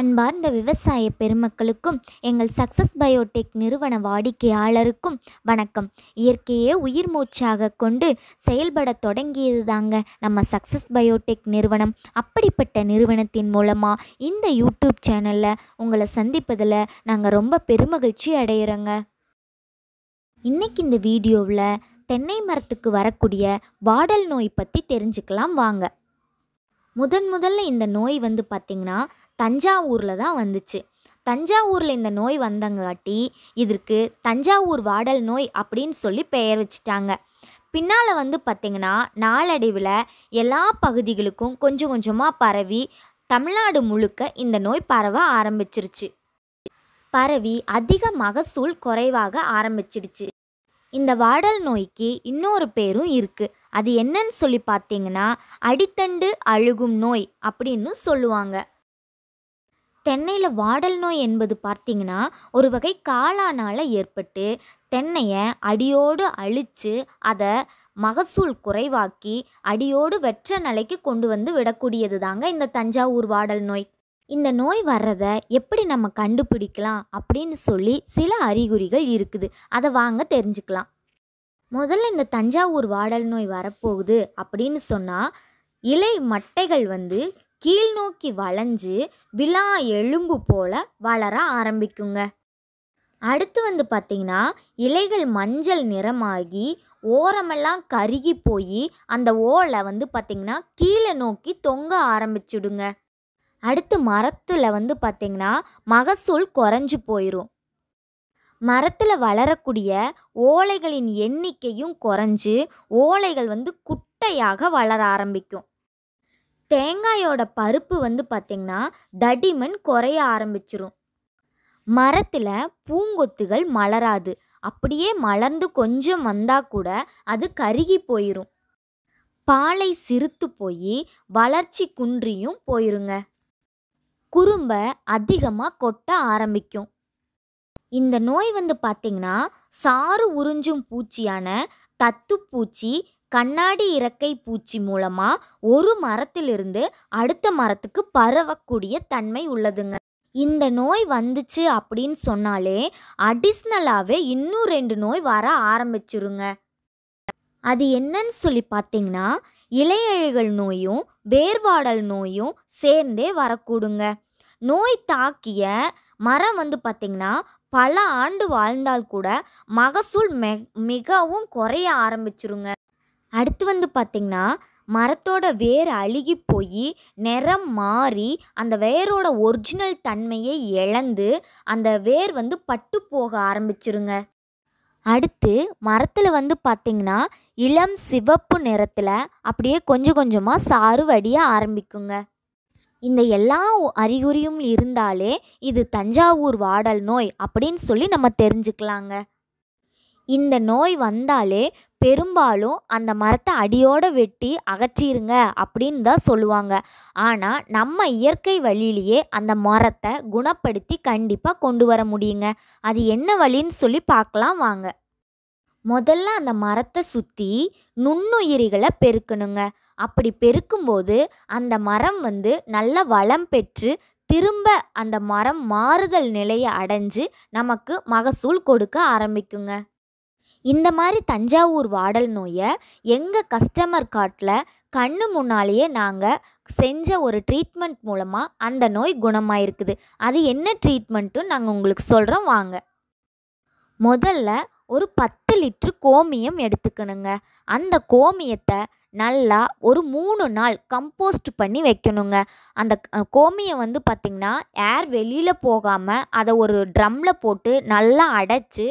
அன்பார்ந்த விவசாய பெருமக்களுக்கும் எங்கள் சக்சஸ் பயோடெக் நிறுவன வாடிக்கையாளருக்கும் வணக்கம் இயற்கையே உயிர் மூச்சாக கொண்டு செயல்பட தொடங்கியது தாங்க நம்ம சக்சஸ் பயோடெக் நிறுவனம் அப்படிப்பட்ட நிறுவனத்தின் மூலமாக இந்த யூடியூப் சேனலில் உங்களை சந்திப்பதில் நாங்கள் ரொம்ப பெருமகிழ்ச்சி அடையிறோங்க இன்றைக்கி இந்த வீடியோவில் தென்னை மரத்துக்கு வரக்கூடிய வாடல் நோய் பற்றி தெரிஞ்சுக்கலாம் வாங்க முதன் முதல்ல இந்த நோய் வந்து பார்த்திங்கன்னா தஞ்சாவூரில் தான் வந்துச்சு தஞ்சாவூரில் இந்த நோய் வந்தங்காட்டி இதற்கு தஞ்சாவூர் வாடல் நோய் அப்படின்னு சொல்லி பெயர் வச்சுட்டாங்க பின்னால் வந்து பார்த்திங்கன்னா நாளடைவில் எல்லா பகுதிகளுக்கும் கொஞ்சம் கொஞ்சமாக பரவி தமிழ்நாடு முழுக்க இந்த நோய் பரவ ஆரம்பிச்சிருச்சு பரவி அதிக மகசூல் குறைவாக ஆரம்பிச்சிருச்சு இந்த வாடல் நோய்க்கு இன்னொரு பேரும் இருக்குது அது என்னன்னு சொல்லி பார்த்தீங்கன்னா அடித்தண்டு அழுகும் நோய் அப்படின்னு சொல்லுவாங்க தென்னையில் வாடல் நோய் என்பது பார்த்திங்கன்னா ஒரு வகை காளானால் ஏற்பட்டு தென்னையை அடியோடு அழித்து அதை மகசூல் குறைவாக்கி அடியோடு வெற்ற நிலைக்கு கொண்டு வந்து விடக்கூடியது தாங்க இந்த தஞ்சாவூர் வாடல் நோய் இந்த நோய் வர்றத எப்படி நம்ம கண்டுபிடிக்கலாம் அப்படின்னு சொல்லி சில அறிகுறிகள் இருக்குது அதை வாங்க தெரிஞ்சுக்கலாம் முதல்ல இந்த தஞ்சாவூர் வாடல் நோய் வரப்போகுது அப்படின்னு சொன்னால் இலை மட்டைகள் வந்து கீழ்நோக்கி வளைஞ்சு விழா எலும்பு போல் வளர ஆரம்பிக்குங்க அடுத்து வந்து பார்த்திங்கன்னா இலைகள் மஞ்சள் நிறமாகி ஓரமெல்லாம் கருகி போய் அந்த ஓலை வந்து பார்த்திங்கன்னா கீழே நோக்கி தொங்க ஆரம்பிச்சுடுங்க அடுத்து மரத்தில் வந்து பார்த்திங்கன்னா மகசூல் குறைஞ்சி போயிடும் மரத்தில் வளரக்கூடிய ஓலைகளின் எண்ணிக்கையும் குறைஞ்சு ஓலைகள் வந்து குட்டையாக வளர ஆரம்பிக்கும் தேங்காயோட பருப்பு வந்து பார்த்திங்கன்னா தடிமன் குறைய ஆரம்பிச்சிரும் மரத்தில் பூங்கொத்துகள் மலராது அப்படியே மலர்ந்து கொஞ்சம் வந்தால் கூட அது கருகி போயிடும் பாலை சிரித்து போய் வளர்ச்சி குன்றியும் போயிருங்க குறும்ப அதிகமாக கொட்ட ஆரம்பிக்கும் இந்த நோய் வந்து பார்த்திங்கன்னா சாறு உறிஞ்சும் பூச்சியான தத்துப்பூச்சி கண்ணாடி இறக்கை பூச்சி மூலமாக ஒரு மரத்திலிருந்து அடுத்த மரத்துக்கு பரவக்கூடிய தன்மை உள்ளதுங்க இந்த நோய் வந்துச்சு அப்படின்னு சொன்னாலே அடிஷ்னலாகவே இன்னும் ரெண்டு நோய் வர ஆரம்பிச்சிருங்க அது என்னன்னு சொல்லி பார்த்தீங்கன்னா இலையழிகள் நோயும் வேர்வாடல் நோயும் சேர்ந்தே வரக்கூடுங்க நோய் தாக்கிய மரம் வந்து பார்த்திங்கன்னா பல ஆண்டு வாழ்ந்தால் கூட மகசூல் மெ மிகவும் குறைய ஆரம்பிச்சிருங்க அடுத்து வந்து பார்த்திங்கன்னா மரத்தோட வேர் அழுகி போய் நிறம் மாறி அந்த வேரோட ஒரிஜினல் தன்மையை இழந்து அந்த வேர் வந்து பட்டு போக ஆரம்பிச்சிருங்க அடுத்து மரத்தில் வந்து பார்த்திங்கன்னா இளம் சிவப்பு நிறத்தில் அப்படியே கொஞ்சம் கொஞ்சமாக சாறு வடிய ஆரம்பிக்குங்க இந்த எல்லா அறிகுறியும் இருந்தாலே இது தஞ்சாவூர் வாடல் நோய் அப்படின்னு சொல்லி நம்ம தெரிஞ்சுக்கலாங்க இந்த நோய் வந்தாலே பெரும்பாலும் அந்த மரத்தை அடியோடு வெட்டி அகற்றிருங்க அப்படின்னு தான் சொல்லுவாங்க ஆனால் நம்ம இயற்கை வழியிலேயே அந்த மரத்தை குணப்படுத்தி கண்டிப்பாக கொண்டு வர முடியுங்க அது என்ன வழின்னு சொல்லி பார்க்கலாம் வாங்க முதல்ல அந்த மரத்தை சுற்றி நுண்ணுயிரிகளை பெருக்கணுங்க அப்படி பெருக்கும்போது அந்த மரம் வந்து நல்ல வளம் பெற்று திரும்ப அந்த மரம் மாறுதல் நிலையை அடைஞ்சு நமக்கு மகசூல் கொடுக்க ஆரம்பிக்குங்க இந்த மாதிரி தஞ்சாவூர் வாடல் நோயை எங்கள் கஸ்டமர் கார்ட்டில் கண்ணு முன்னாலேயே நாங்கள் செஞ்ச ஒரு ட்ரீட்மெண்ட் மூலமாக அந்த நோய் குணமாயிருக்குது அது என்ன ட்ரீட்மெண்ட்டும் நாங்கள் உங்களுக்கு சொல்கிறோம் வாங்க முதல்ல ஒரு பத்து லிட்ரு கோமியம் எடுத்துக்கணுங்க அந்த கோமியத்தை நல்லா ஒரு மூணு நாள் கம்போஸ்ட் பண்ணி வைக்கணுங்க அந்த கோமியம் வந்து பார்த்திங்கன்னா ஏர் வெளியில் போகாமல் அதை ஒரு ட்ரம்மில் போட்டு நல்லா அடைச்சி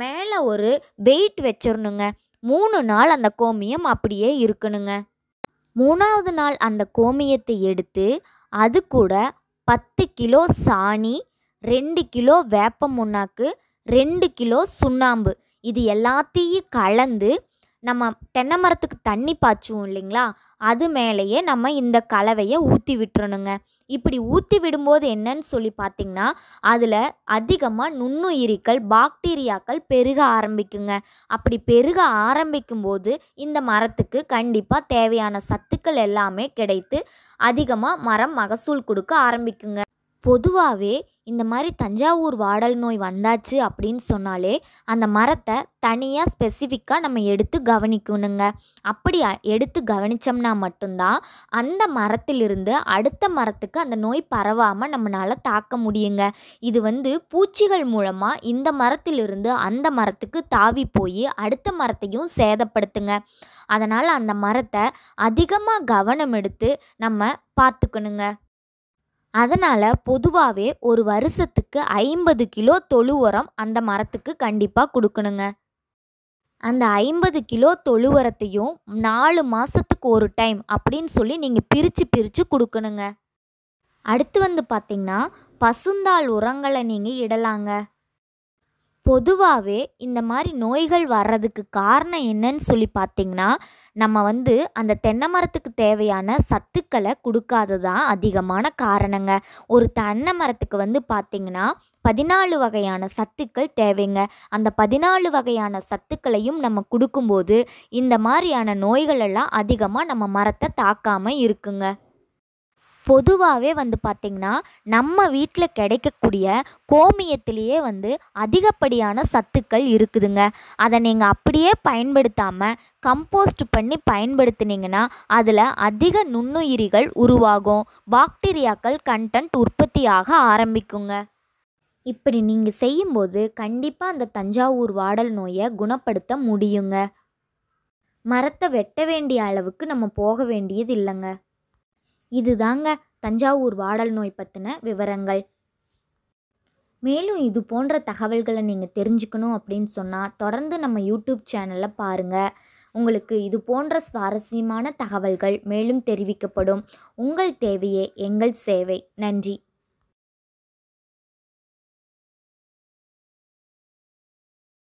மேலே ஒரு வெயிட் வச்சிடணுங்க மூணு நாள் அந்த கோமியம் அப்படியே இருக்கணுங்க மூணாவது நாள் அந்த கோமியத்தை எடுத்து அது கூட பத்து கிலோ சாணி ரெண்டு கிலோ வேப்ப முன்னாக்கு ரெண்டு கிலோ சுண்ணாம்பு இது எல்லாத்தையும் கலந்து நம்ம தென்னை மரத்துக்கு தண்ணி பாய்ச்சுவோம் இல்லைங்களா அது மேலேயே நம்ம இந்த கலவையை ஊற்றி விட்டுறணுங்க இப்படி ஊற்றி விடும்போது என்னன்னு சொல்லி பார்த்திங்கன்னா அதில் அதிகமாக நுண்ணுயிரிகள் பாக்டீரியாக்கள் பெருக ஆரம்பிக்குங்க அப்படி பெருக ஆரம்பிக்கும்போது இந்த மரத்துக்கு கண்டிப்பாக தேவையான சத்துக்கள் எல்லாமே கிடைத்து அதிகமாக மரம் மகசூல் கொடுக்க ஆரம்பிக்குங்க பொதுவாகவே இந்த மாதிரி தஞ்சாவூர் வாடல் நோய் வந்தாச்சு அப்படின்னு சொன்னாலே அந்த மரத்தை தனியாக ஸ்பெசிஃபிக்காக நம்ம எடுத்து கவனிக்கணுங்க அப்படி எடுத்து கவனித்தோம்னா மட்டும்தான் அந்த மரத்திலிருந்து அடுத்த மரத்துக்கு அந்த நோய் பரவாமல் நம்மளால் தாக்க முடியுங்க இது வந்து பூச்சிகள் மூலமாக இந்த மரத்திலிருந்து அந்த மரத்துக்கு தாவி போய் அடுத்த மரத்தையும் சேதப்படுத்துங்க அதனால் அந்த மரத்தை அதிகமாக கவனம் எடுத்து நம்ம பார்த்துக்கணுங்க அதனால் பொதுவாகவே ஒரு வருஷத்துக்கு ஐம்பது கிலோ தொழு உரம் அந்த மரத்துக்கு கண்டிப்பாக கொடுக்கணுங்க அந்த ஐம்பது கிலோ தொழு உரத்தையும் நாலு மாதத்துக்கு ஒரு டைம் அப்படின்னு சொல்லி நீங்கள் பிரித்து பிரித்து கொடுக்கணுங்க அடுத்து வந்து பார்த்திங்கன்னா பசுந்தாள் உரங்களை நீங்கள் இடலாங்க பொதுவாகவே இந்த மாதிரி நோய்கள் வர்றதுக்கு காரணம் என்னன்னு சொல்லி பார்த்திங்கன்னா நம்ம வந்து அந்த தென்னை மரத்துக்கு தேவையான சத்துக்களை கொடுக்காதது தான் அதிகமான காரணங்க ஒரு தென்னை மரத்துக்கு வந்து பார்த்திங்கன்னா பதினாலு வகையான சத்துக்கள் தேவைங்க அந்த பதினாலு வகையான சத்துக்களையும் நம்ம கொடுக்கும்போது இந்த மாதிரியான நோய்களெல்லாம் அதிகமாக நம்ம மரத்தை தாக்காமல் இருக்குங்க பொதுவாகவே வந்து பார்த்திங்கன்னா நம்ம வீட்டில் கிடைக்கக்கூடிய கோமியத்திலேயே வந்து அதிகப்படியான சத்துக்கள் இருக்குதுங்க அதை நீங்கள் அப்படியே பயன்படுத்தாமல் கம்போஸ்ட் பண்ணி பயன்படுத்தினீங்கன்னா அதில் அதிக நுண்ணுயிரிகள் உருவாகும் பாக்டீரியாக்கள் கண்டென்ட் உற்பத்தியாக ஆரம்பிக்குங்க இப்படி நீங்கள் செய்யும்போது கண்டிப்பாக அந்த தஞ்சாவூர் வாடல் நோயை குணப்படுத்த முடியுங்க மரத்தை வெட்ட வேண்டிய அளவுக்கு நம்ம போக வேண்டியது இல்லைங்க இதுதாங்க தஞ்சாவூர் வாடல் நோய் பற்றின விவரங்கள் மேலும் இது போன்ற தகவல்களை நீங்கள் தெரிஞ்சுக்கணும் அப்படின்னு சொன்னால் தொடர்ந்து நம்ம யூடியூப் சேனலில் பாருங்கள் உங்களுக்கு இது போன்ற சுவாரஸ்யமான தகவல்கள் மேலும் தெரிவிக்கப்படும் உங்கள் தேவையே எங்கள் சேவை நன்றி